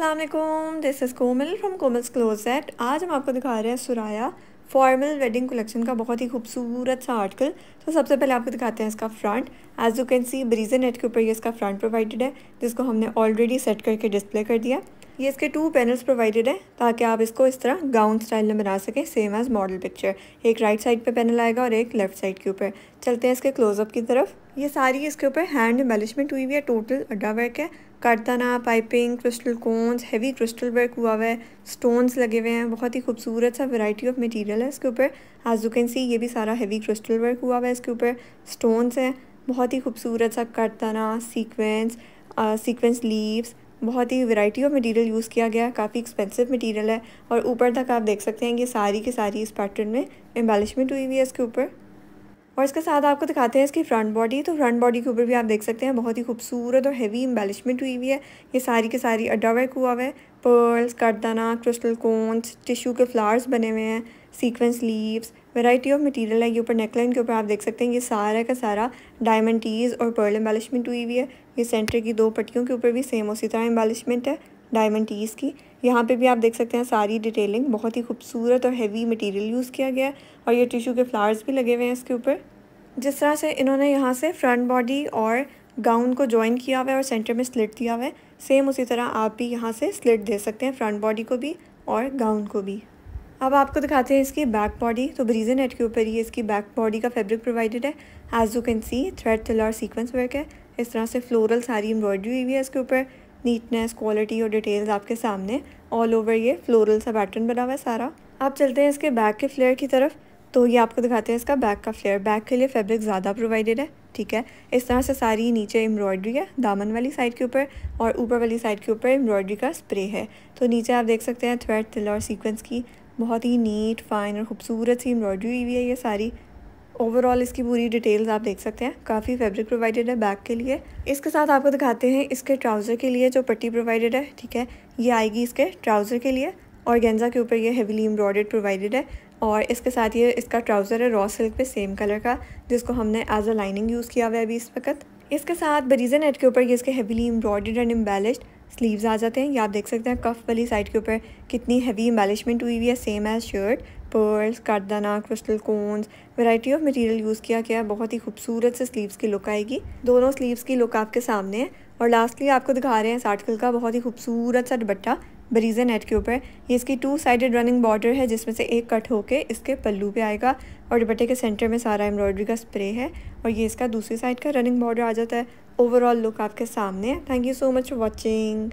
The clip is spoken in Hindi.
Aslam this is Komal from Komal's closet आज हम आपको दिखा रहे हैं सुराया फॉर्मल वेडिंग कलेक्शन का बहुत ही खूबसूरत सा आर्टिकल तो सबसे पहले आपको दिखाते हैं इसका front as you can see ब्रीजन नेट के ऊपर ये इसका फ्रंट प्रोवाइडेड है जिसको हमने ऑलरेडी सेट करके डिस्प्ले कर दिया ये इसके टू पैनल्स प्रोवाइडेड है ताकि आप इसको इस तरह गाउन स्टाइल में बना सकें सेम एज़ मॉडल पिक्चर एक राइट साइड पे पैनल आएगा और एक लेफ्ट साइड के ऊपर चलते हैं इसके क्लोजअप की तरफ ये सारी इसके ऊपर हैंड एम्बेलिशमेंट हुई हुई है टोटल अड्डा वर्क है करताना piping crystal cones heavy crystal work हुआ हुआ है स्टोन्स लगे हुए हैं बहुत ही खूबसूरत सा वैरायटी ऑफ मटेरियल है इसके ऊपर एज यू कैन सी ये भी सारा हैवी क्रिस्टल वर्क हुआ हुआ है इसके ऊपर स्टोन्स हैं बहुत ही खूबसूरत सा करताना सीक्वेंस सीक्वेंस लीव्स बहुत ही वैरायटी ऑफ मटेरियल यूज़ किया गया है काफ़ी एक्सपेंसिव मटेरियल है और ऊपर तक आप देख सकते हैं ये सारी की सारी इस पैटर्न में एम्बेलिशमेंट हुई हुई है इसके ऊपर और इसके साथ आपको दिखाते हैं इसकी फ्रंट बॉडी तो फ्रंट बॉडी के ऊपर भी आप देख सकते हैं बहुत ही खूबसूरत और हैवी एम्बेलिशमेंट हुई हुई है ये सारी की सारी अड्डा वर्क हुआ हुआ है पर्ल्स कटदाना क्रिस्टल कोन्स टिश्यू के फ्लावर्स बने हुए हैं sequence leaves variety of material है ये ऊपर नेकलाइन के ऊपर आप देख सकते हैं ये सारा का सारा डायमंड टीज और पर्ल एम्बेलिशमेंट हुई हुई है ये सेंटर की दो पट्टियों के ऊपर भी सेम उसी तरह एम्बालिशमेंट है डायमंड टीज़ की यहाँ पे भी आप देख सकते हैं सारी डिटेलिंग बहुत ही खूबसूरत और हैवी मटेरियल यूज़ किया गया है और ये टिश्यू के फ्लावर्स भी लगे हुए हैं इसके ऊपर जिस तरह से इन्होंने यहाँ से फ्रंट बॉडी और गाउन को ज्वाइन किया हुआ है और सेंटर में स्लिट दिया हुआ है सेम उसी तरह आप भी यहाँ से स्लिट दे सकते हैं फ्रंट बॉडी को भी और गाउन को भी अब आपको दिखाते हैं इसकी बैक बॉडी तो ब्रीजन नेट के ऊपर ही इसकी बैक बॉडी का फैब्रिक प्रोवाइडेड है as you can see thread और सीक्वेंस वर्क है इस तरह से फ्लोरल सारी एम्ब्रॉयडरी हुई है इसके ऊपर नीटनेस क्वालिटी और डिटेल्स आपके सामने ऑल ओवर ये फ्लोरल सा पैटर्न बना हुआ है सारा आप चलते हैं इसके बैक के फ्लेयर की तरफ तो ये आपको दिखाते हैं इसका बैक का फ्लेयर बैक के लिए फैब्रिक ज़्यादा प्रोवाइडेड है ठीक है इस तरह से सारी नीचे एम्ब्रॉयडरी है दामन वाली साइड के ऊपर और ऊपर वाली साइड के ऊपर एम्ब्रॉयडरी का स्प्रे है तो नीचे आप देख सकते हैं थ्रेड तिल और सीक्वेंस की बहुत ही नीट फाइन और खूबसूरत सी एम्ब्रॉयडरी हुई है ये सारी ओवरऑल इसकी पूरी डिटेल्स आप देख सकते हैं काफ़ी फैब्रिक प्रोवाइडेड है बैक के लिए इसके साथ आपको दिखाते हैं इसके ट्राउज़र के लिए जो पट्टी प्रोवाइडेड है ठीक है ये आएगी इसके ट्राउज़र के लिए और गेंजा के ऊपर ये हेवीली एम्ब्रॉयड प्रोवाइडेड है और इसके साथ ये इसका ट्राउज़र है रॉ सिल्क पे सेम कलर का जिसको हमने एज अ लाइनिंग यूज़ किया हुआ है अभी इस वक्त इसके साथ बरीजा नेट के ऊपर ये इसके हेवीली एम्ब्रॉयड एंड एम्बेलिश्ड स्लीव्स आ जाते हैं ये आप देख सकते हैं कफ वाली साइड के ऊपर कितनी हैवी एम्बेलिशमेंट हुई हुई है सेम एज शर्ट पर्ल्स कार्डदाना crystal cones variety of material use किया गया बहुत ही खूबसूरत से स्लीव्स की लुक आएगी दोनों स्लीव्स की लुक आपके सामने है और लास्टली आपको दिखा रहे हैं इस आर्टिकल का बहुत ही खूबसूरत सा दुपट्टा बरीजन नेट के ऊपर ये इसकी टू साइडेड रनिंग बॉर्डर है जिसमें से एक कट होके इसके पल्लू पे आएगा और दुपट्टे के सेंटर में सारा एम्ब्रॉयडरी का स्प्रे है और ये इसका दूसरी साइड का रनिंग बॉर्डर आ जाता है ओवरऑल लुक आपके सामने है thank you so much for watching